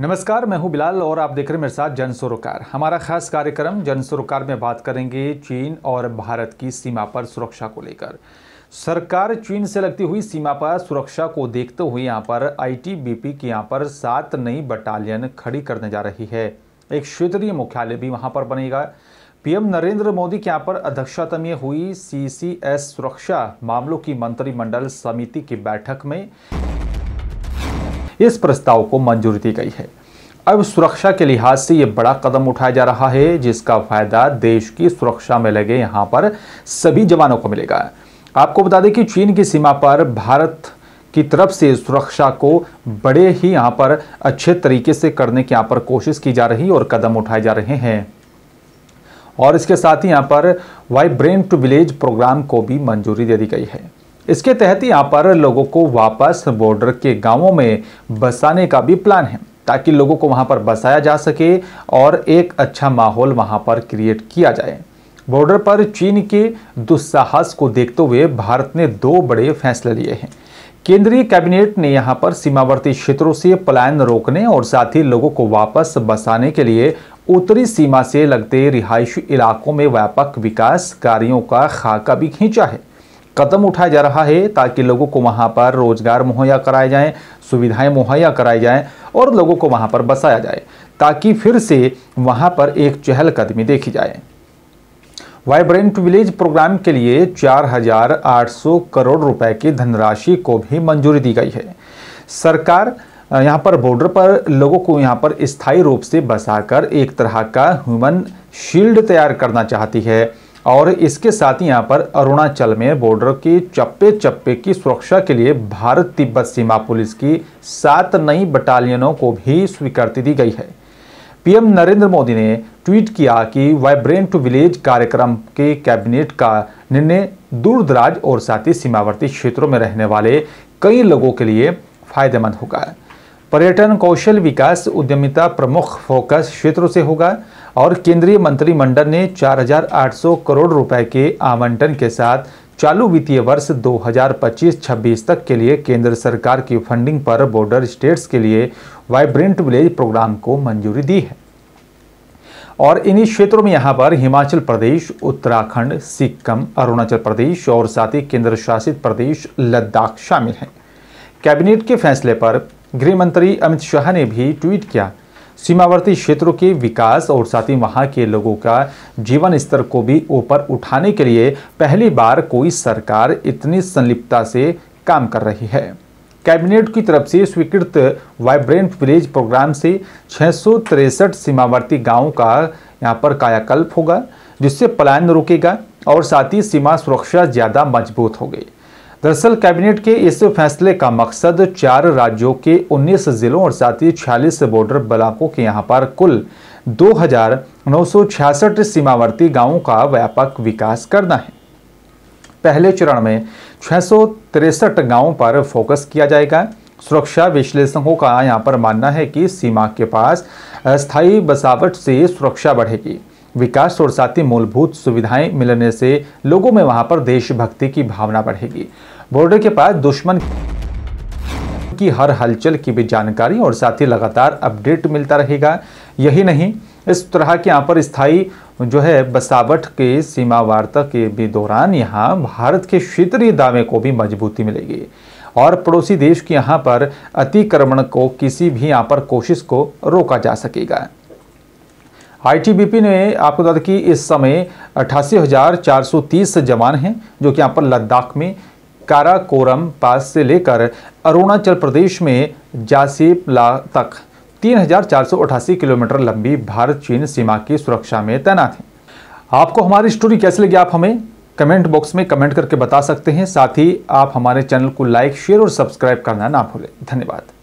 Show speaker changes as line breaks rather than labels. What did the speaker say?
नमस्कार मैं हूं बिलाल और आप देख रहे हैं मेरे साथ जन सरोकार हमारा खास कार्यक्रम जन सरोकार में बात करेंगे चीन और भारत की सीमा पर सुरक्षा को लेकर सरकार चीन से लगती हुई सीमा पर सुरक्षा को देखते हुए यहां पर आईटीबीपी की यहां पर सात नई बटालियन खड़ी करने जा रही है एक क्षेत्रीय मुख्यालय भी वहाँ पर बनेगा पीएम नरेंद्र मोदी के यहाँ पर अध्यक्षता में हुई सीसीएस सुरक्षा मामलों की मंत्रिमंडल समिति की बैठक में इस प्रस्ताव को मंजूरी दी गई है अब सुरक्षा के लिहाज से ये बड़ा कदम उठाया जा रहा है जिसका फायदा देश की सुरक्षा में लगे यहाँ पर सभी जवानों को मिलेगा आपको बता दें कि चीन की सीमा पर भारत की तरफ से सुरक्षा को बड़े ही यहाँ पर अच्छे तरीके से करने की यहाँ पर कोशिश की जा रही और कदम उठाए जा रहे हैं और इसके साथ ही यहाँ पर वाइब्रेंट विलेज प्रोग्राम को भी मंजूरी दे दी गई है इसके तहत यहाँ पर लोगों को वापस बॉर्डर के गांवों में बसाने का भी प्लान है ताकि लोगों को वहाँ पर बसाया जा सके और एक अच्छा माहौल वहाँ पर क्रिएट किया जाए बॉर्डर पर चीन के दुस्साहस को देखते हुए भारत ने दो बड़े फैसले लिए हैं केंद्रीय कैबिनेट ने यहां पर सीमावर्ती क्षेत्रों से पलायन रोकने और साथ ही लोगों को वापस बसाने के लिए उत्तरी सीमा से लगते रिहायशी इलाकों में व्यापक विकास कार्यों का खाका भी खींचा है कदम उठाया जा रहा है ताकि लोगों को वहाँ पर रोजगार मुहैया कराए जाएँ सुविधाएं मुहैया कराई जाएँ और लोगों को वहाँ पर बसाया जाए ताकि फिर से वहाँ पर एक चहलकदमी देखी जाए वाइब्रेंट विलेज प्रोग्राम के लिए 4,800 करोड़ रुपए की धनराशि को भी मंजूरी दी गई है सरकार यहाँ पर बॉर्डर पर लोगों को यहाँ पर स्थायी रूप से बसाकर एक तरह का ह्यूमन शील्ड तैयार करना चाहती है और इसके साथ ही यहाँ पर अरुणाचल में बॉर्डर की चप्पे चप्पे की सुरक्षा के लिए भारत तिब्बत सीमा पुलिस की सात नई बटालियनों को भी स्वीकृति दी गई है पीएम नरेंद्र मोदी ने ट्वीट किया कि वाइब्रेंट विलेज कार्यक्रम के कैबिनेट का निर्णय दूर दराज और साथ ही सीमावर्ती क्षेत्रों में रहने वाले कई लोगों के लिए फायदेमंद होगा पर्यटन कौशल विकास उद्यमिता प्रमुख फोकस क्षेत्रों से होगा और केंद्रीय मंत्रिमंडल ने 4,800 करोड़ रुपए के आवंटन के साथ चालू वित्तीय वर्ष 2025-26 तक के लिए केंद्र सरकार की फंडिंग पर बॉर्डर स्टेट्स के लिए वाइब्रेंट विलेज प्रोग्राम को मंजूरी दी है और इन्हीं क्षेत्रों में यहाँ पर हिमाचल प्रदेश उत्तराखंड सिक्किम अरुणाचल प्रदेश और साथ ही केंद्र शासित प्रदेश लद्दाख शामिल हैं कैबिनेट के फैसले पर गृह मंत्री अमित शाह ने भी ट्वीट किया सीमावर्ती क्षेत्रों के विकास और साथ ही वहाँ के लोगों का जीवन स्तर को भी ऊपर उठाने के लिए पहली बार कोई सरकार इतनी संलिप्तता से काम कर रही है कैबिनेट की तरफ से स्वीकृत वाइब्रेंट विलेज प्रोग्राम से छः सीमावर्ती गाँव का यहाँ पर कायाकल्प होगा जिससे पलायन रुकेगा और साथ ही सीमा सुरक्षा ज़्यादा मजबूत होगी दरअसल कैबिनेट के इस फैसले का मकसद चार राज्यों के 19 जिलों और साथ ही छियालीस बॉर्डर ब्लाकों के यहाँ पर कुल दो सीमावर्ती गांवों का व्यापक विकास करना है पहले चरण में छह गांवों पर फोकस किया जाएगा सुरक्षा विश्लेषकों का यहाँ पर मानना है कि सीमा के पास अस्थायी बसावट से सुरक्षा बढ़ेगी विकास और साथ ही मूलभूत सुविधाएं मिलने से लोगों में वहां पर देशभक्ति की भावना बढ़ेगी बॉर्डर के पास दुश्मन की हर हलचल की भी जानकारी और साथ ही लगातार अपडेट मिलता रहेगा यही नहीं इस तरह के यहाँ पर स्थायी जो है बसावट के सीमा वार्ता के भी दौरान यहाँ भारत के क्षेत्रीय दावे को भी मजबूती मिलेगी और पड़ोसी देश के यहाँ पर अतिक्रमण को किसी भी यहाँ पर कोशिश को रोका जा सकेगा आईटीबीपी ने आपको बता कि इस समय अट्ठासी हज़ार चार सौ तीस जवान हैं जो कि यहाँ पर लद्दाख में काराकोरम पास से लेकर अरुणाचल प्रदेश में जासीपला तक तीन हज़ार चार सौ किलोमीटर लंबी भारत चीन सीमा की सुरक्षा में तैनात हैं आपको हमारी स्टोरी कैसी लगी आप हमें कमेंट बॉक्स में कमेंट करके बता सकते हैं साथ ही आप हमारे चैनल को लाइक शेयर और सब्सक्राइब करना ना भूलें धन्यवाद